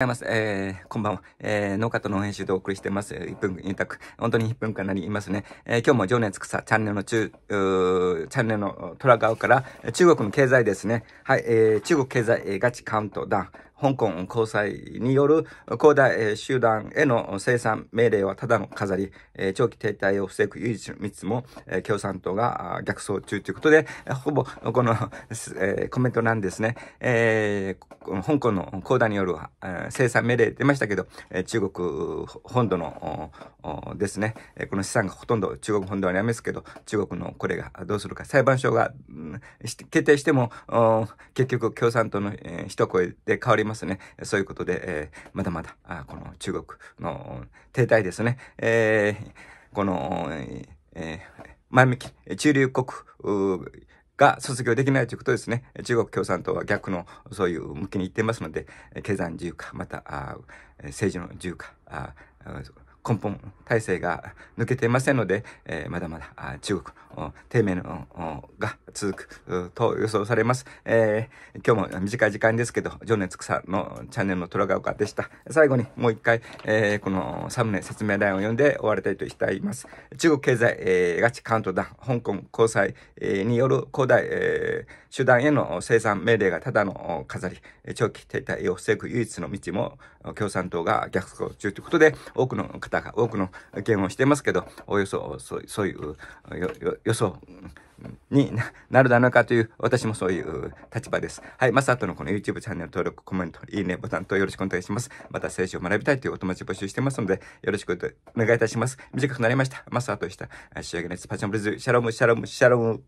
ございます。えー、こんばんは。えー、農家と農編集でお送りしてます。1分2択。本当に1分間になりますね。えー、今日も情熱草チャンネルの中、チャンネルの虎側から中国の経済ですね。はい、えー、中国経済、えー、ガチカウントダウン。香港高裁による恒大集団への生産命令はただの飾り、長期停滞を防ぐ唯一の密も共産党が逆走中ということで、ほぼこのコメントなんですね。香港の恒大による生産命令出ましたけど、中国本土のですね、この資産がほとんど中国本土にありますけど、中国のこれがどうするか、裁判所が決定しても、結局共産党の、えー、一声で変わりますね。そういうことで、えー、まだまだ、あこの中国の停滞ですね。えー、この、えー、前向き、中流国、が卒業できないということですね。中国共産党は逆のそういう向きに行ってますので、経済の自由化、また政治の自由化、根本体制が抜けていませんので、えー、まだまだ中国、低迷のおが続くと予想されます。えー、今日も短い時間ですけど、情熱草のチャンネルの虎が丘でした。最後にもう一回、えー、このサムネ説明欄を読んで終わりたいとしたいます。中国経済、えー、ガチカウントダウン、香港交際、えー、による広大、えー、手段への生産命令がただの飾り、長期停滞を防ぐ唯一の道も共産党が逆行中ということで、多くの方が多くのゲームをしていますけど、およそ、そうそういう予想になるだろうかという、私もそういう立場です。はい、まさとのこの YouTube チャンネル登録、コメント、いいねボタンとよろしくお願いします。また聖書を学びたいというお友達募集してますので、よろしくお願いいたします。短くなりました。まさとでした。仕上げのパチンブルズ、シャロム、シャロム、シャロム。